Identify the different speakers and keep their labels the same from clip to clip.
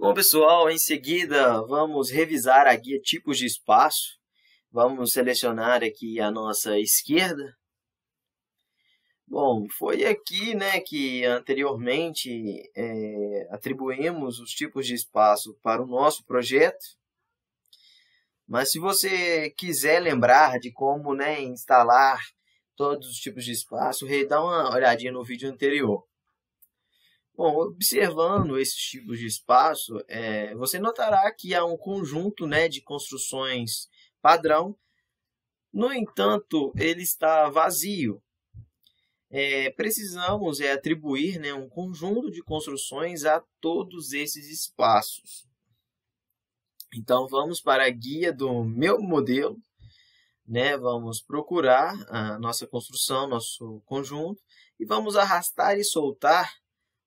Speaker 1: Bom, pessoal, em seguida vamos revisar a guia tipos de espaço. Vamos selecionar aqui a nossa esquerda. Bom, foi aqui né, que anteriormente é, atribuímos os tipos de espaço para o nosso projeto. Mas se você quiser lembrar de como né, instalar todos os tipos de espaço, dá uma olhadinha no vídeo anterior. Bom, observando esses tipos de espaço, é, você notará que há um conjunto né, de construções padrão, no entanto, ele está vazio. É, precisamos é, atribuir né, um conjunto de construções a todos esses espaços. Então, vamos para a guia do meu modelo. Né, vamos procurar a nossa construção, nosso conjunto, e vamos arrastar e soltar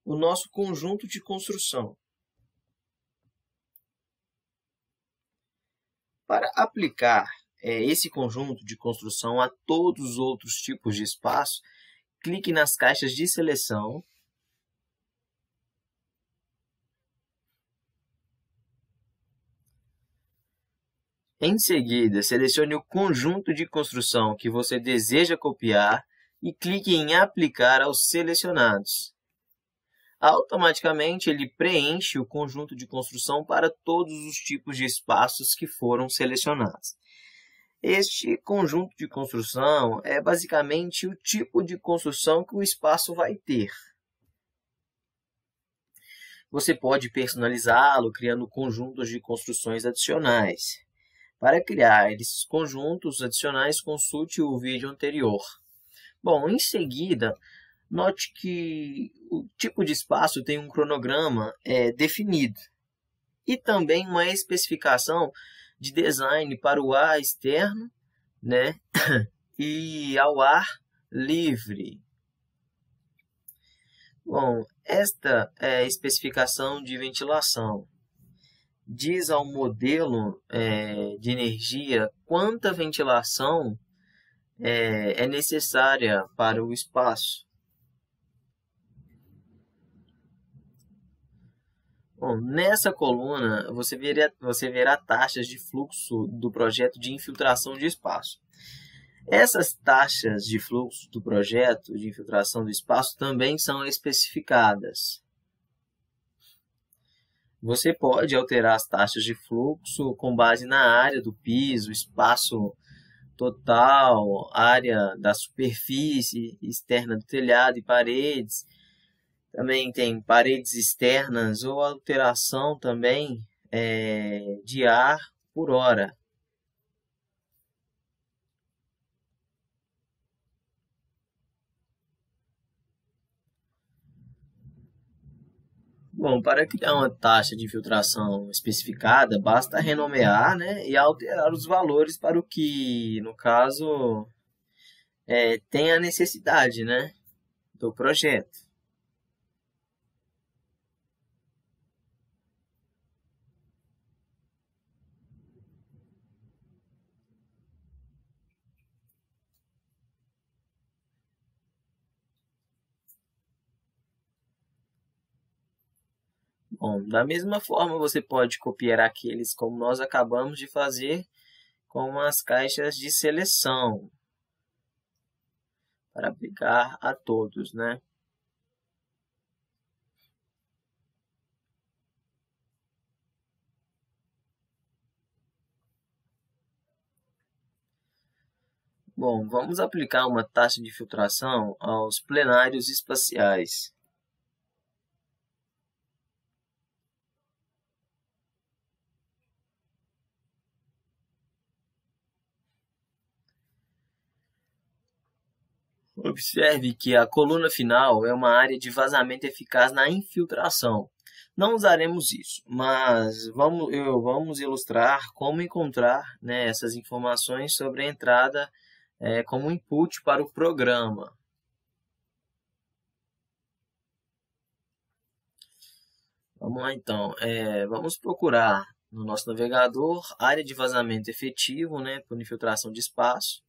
Speaker 1: o nosso conjunto de construção. Para aplicar é, esse conjunto de construção a todos os outros tipos de espaço, clique nas caixas de seleção Em seguida, selecione o conjunto de construção que você deseja copiar e clique em Aplicar aos selecionados automaticamente ele preenche o conjunto de construção para todos os tipos de espaços que foram selecionados. Este conjunto de construção é basicamente o tipo de construção que o espaço vai ter. Você pode personalizá-lo criando conjuntos de construções adicionais. Para criar esses conjuntos adicionais, consulte o vídeo anterior. Bom, em seguida, Note que o tipo de espaço tem um cronograma é, definido e também uma especificação de design para o ar externo né, e ao ar livre. Bom, esta é a especificação de ventilação. Diz ao modelo é, de energia quanta ventilação é, é necessária para o espaço. Bom, nessa coluna você verá, você verá taxas de fluxo do projeto de infiltração de espaço. Essas taxas de fluxo do projeto de infiltração do espaço também são especificadas. Você pode alterar as taxas de fluxo com base na área do piso, espaço total, área da superfície externa do telhado e paredes, também tem paredes externas ou alteração também é, de ar por hora. Bom, para criar uma taxa de filtração especificada, basta renomear né, e alterar os valores para o que, no caso, é, tem a necessidade né, do projeto. Bom, Da mesma forma, você pode copiar aqueles como nós acabamos de fazer com as caixas de seleção para aplicar a todos, né? Bom, vamos aplicar uma taxa de filtração aos plenários espaciais. Observe que a coluna final é uma área de vazamento eficaz na infiltração. Não usaremos isso, mas vamos, eu, vamos ilustrar como encontrar né, essas informações sobre a entrada é, como input para o programa. Vamos lá então, é, vamos procurar no nosso navegador área de vazamento efetivo né, por infiltração de espaço.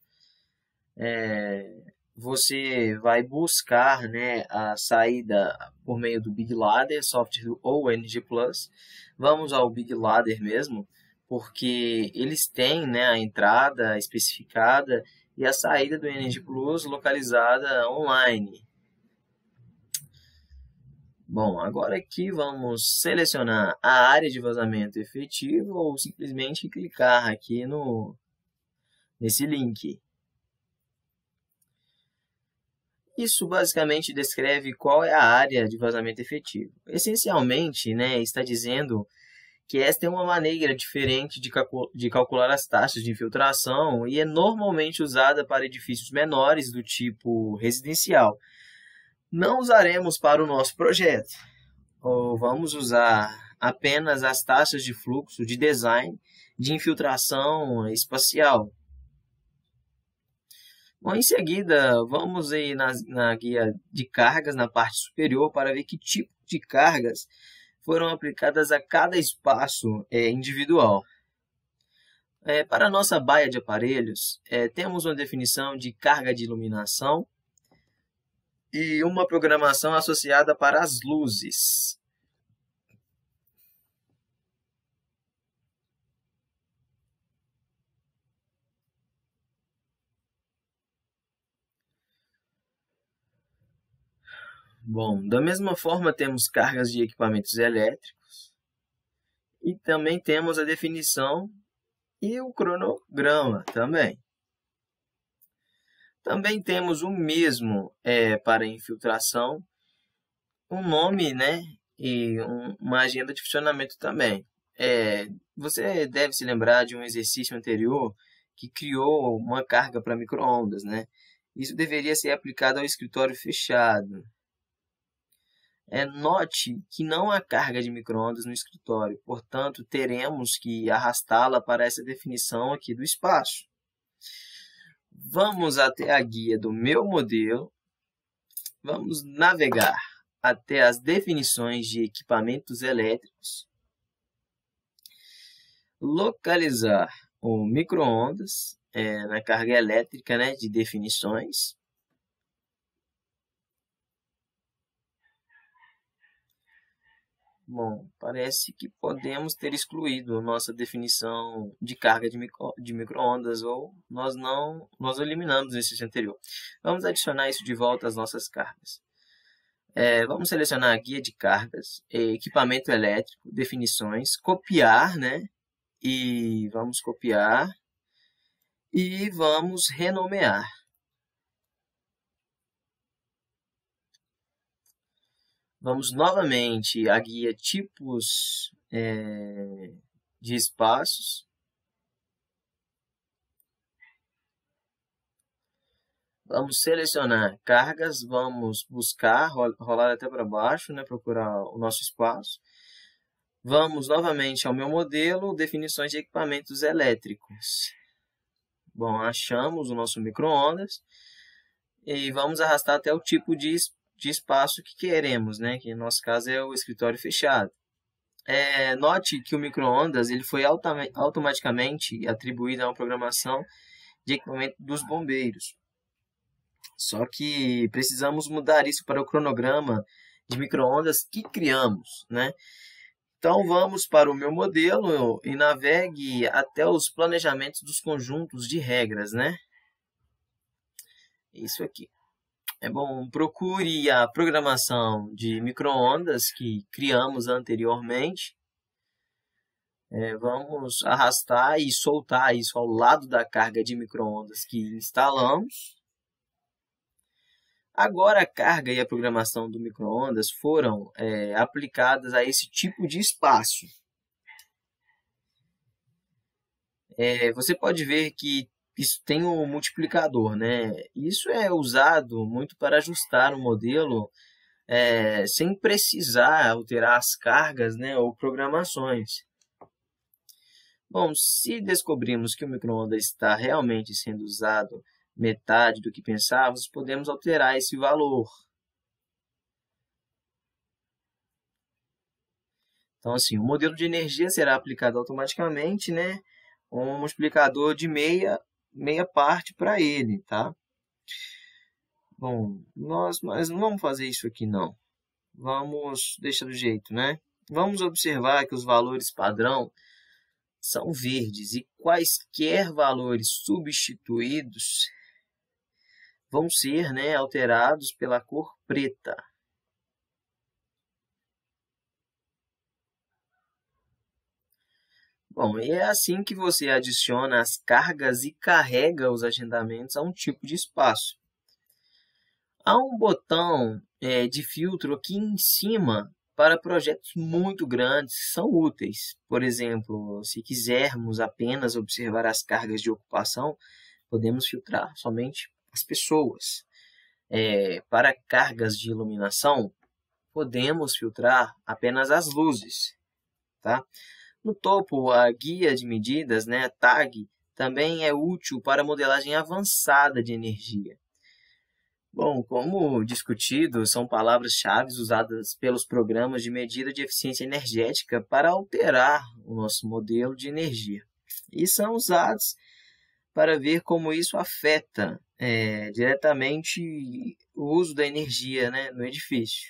Speaker 1: É, você vai buscar né, a saída por meio do Big Ladder, software ou NG Plus. Vamos ao Big Ladder mesmo, porque eles têm né, a entrada especificada e a saída do NG Plus localizada online. Bom, agora aqui vamos selecionar a área de vazamento efetivo ou simplesmente clicar aqui no nesse link. Isso basicamente descreve qual é a área de vazamento efetivo. Essencialmente, né, está dizendo que esta é uma maneira diferente de, calcul de, calcular as taxas de infiltração e é normalmente usada para edifícios menores do tipo residencial. Não usaremos para o nosso projeto. Ou vamos usar apenas as taxas de fluxo de design de infiltração espacial, Bom, em seguida, vamos aí na, na guia de cargas, na parte superior, para ver que tipo de cargas foram aplicadas a cada espaço é, individual. É, para a nossa baia de aparelhos, é, temos uma definição de carga de iluminação e uma programação associada para as luzes. Bom, da mesma forma temos cargas de equipamentos elétricos e também temos a definição e o cronograma também. Também temos o mesmo é, para infiltração, um nome né, e um, uma agenda de funcionamento também. É, você deve se lembrar de um exercício anterior que criou uma carga para microondas, né? Isso deveria ser aplicado ao escritório fechado, é, note que não há carga de microondas no escritório, portanto, teremos que arrastá-la para essa definição aqui do espaço. Vamos até a guia do meu modelo. Vamos navegar até as definições de equipamentos elétricos. Localizar o microondas é, na carga elétrica né, de definições. Bom, parece que podemos ter excluído nossa definição de carga de, micro, de microondas ou nós não nós eliminamos esse anterior. Vamos adicionar isso de volta às nossas cargas. É, vamos selecionar a guia de cargas, é, equipamento elétrico, definições, copiar, né? E vamos copiar e vamos renomear. Vamos novamente à guia tipos é, de espaços. Vamos selecionar cargas, vamos buscar, rolar até para baixo, né, procurar o nosso espaço. Vamos novamente ao meu modelo, definições de equipamentos elétricos. Bom, achamos o nosso micro-ondas e vamos arrastar até o tipo de espaço de espaço que queremos, né? que no nosso caso é o escritório fechado. É, note que o microondas ele foi automaticamente atribuído a uma programação de equipamento dos bombeiros. Só que precisamos mudar isso para o cronograma de microondas que criamos, né? Então vamos para o meu modelo e navegue até os planejamentos dos conjuntos de regras, né? Isso aqui. É bom, procure a programação de microondas que criamos anteriormente. É, vamos arrastar e soltar isso ao lado da carga de microondas que instalamos. Agora a carga e a programação do microondas foram é, aplicadas a esse tipo de espaço. É, você pode ver que isso tem um multiplicador, né? Isso é usado muito para ajustar o modelo é, sem precisar alterar as cargas né, ou programações. Bom, se descobrirmos que o microondas está realmente sendo usado metade do que pensávamos, podemos alterar esse valor. Então, assim, o modelo de energia será aplicado automaticamente, né? Um multiplicador de meia meia parte para ele, tá? Bom, nós mas não vamos fazer isso aqui não. Vamos deixar do jeito, né? Vamos observar que os valores padrão são verdes e quaisquer valores substituídos vão ser né, alterados pela cor preta. Bom, e é assim que você adiciona as cargas e carrega os agendamentos a um tipo de espaço. Há um botão é, de filtro aqui em cima para projetos muito grandes que são úteis. Por exemplo, se quisermos apenas observar as cargas de ocupação, podemos filtrar somente as pessoas. É, para cargas de iluminação, podemos filtrar apenas as luzes. Tá? No topo, a guia de medidas, né, TAG, também é útil para modelagem avançada de energia. Bom, como discutido, são palavras-chave usadas pelos programas de medida de eficiência energética para alterar o nosso modelo de energia. E são usados para ver como isso afeta é, diretamente o uso da energia né, no edifício.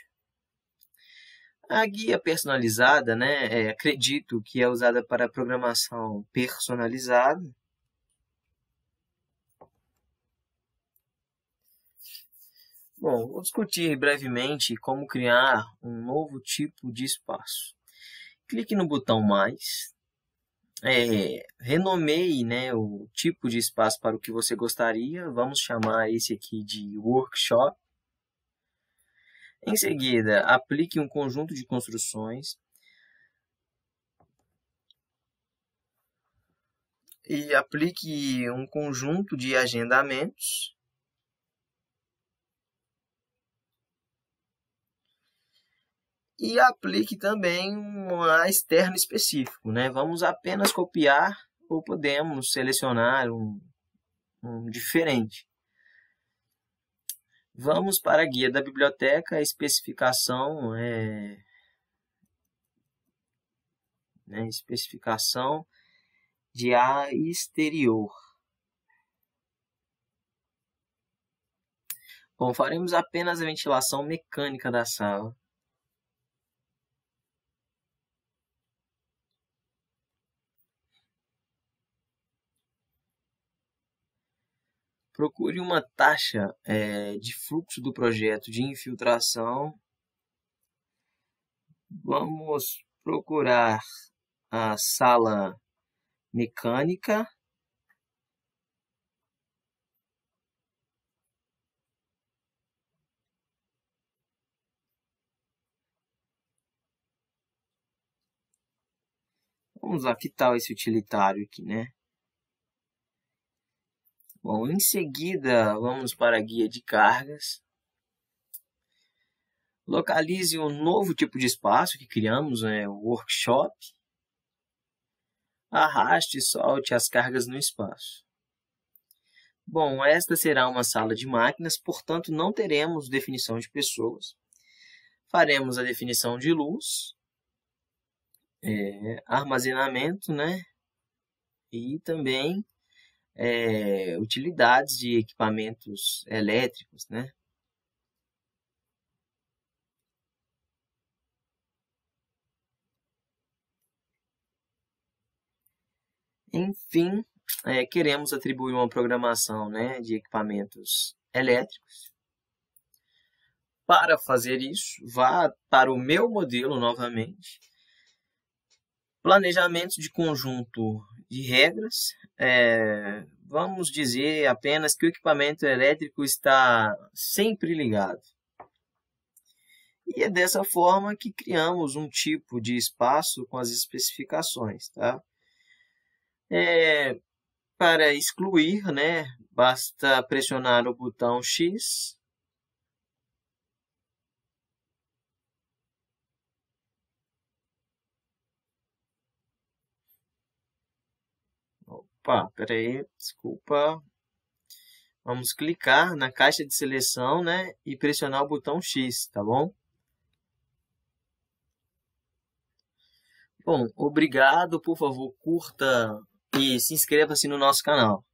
Speaker 1: A guia personalizada, né, é, acredito que é usada para programação personalizada. Bom, vou discutir brevemente como criar um novo tipo de espaço. Clique no botão mais, é, renomeie né, o tipo de espaço para o que você gostaria. Vamos chamar esse aqui de workshop. Em seguida, aplique um conjunto de construções e aplique um conjunto de agendamentos e aplique também um externo específico. Né? Vamos apenas copiar ou podemos selecionar um, um diferente. Vamos para a guia da biblioteca, a especificação é né, especificação de ar exterior. Bom, faremos apenas a ventilação mecânica da sala. procure uma taxa é, de fluxo do projeto de infiltração.
Speaker 2: Vamos
Speaker 1: procurar a sala mecânica. Vamos lá, que tal esse utilitário aqui, né? Bom, em seguida vamos para a guia de cargas. Localize um novo tipo de espaço que criamos, né, o workshop. Arraste e solte as cargas no espaço. Bom, esta será uma sala de máquinas, portanto não teremos definição de pessoas. Faremos a definição de luz, é, armazenamento, né? E também é, utilidades de equipamentos elétricos, né? Enfim, é, queremos atribuir uma programação né, de equipamentos elétricos. Para fazer isso, vá para o meu modelo novamente Planejamento de conjunto de regras. É, vamos dizer apenas que o equipamento elétrico está sempre ligado. E é dessa forma que criamos um tipo de espaço com as especificações. Tá? É, para excluir, né, basta pressionar o botão X Opa, peraí, desculpa. Vamos clicar na caixa de seleção, né? E pressionar o botão X, tá bom? Bom, obrigado, por favor, curta e se inscreva-se no nosso canal.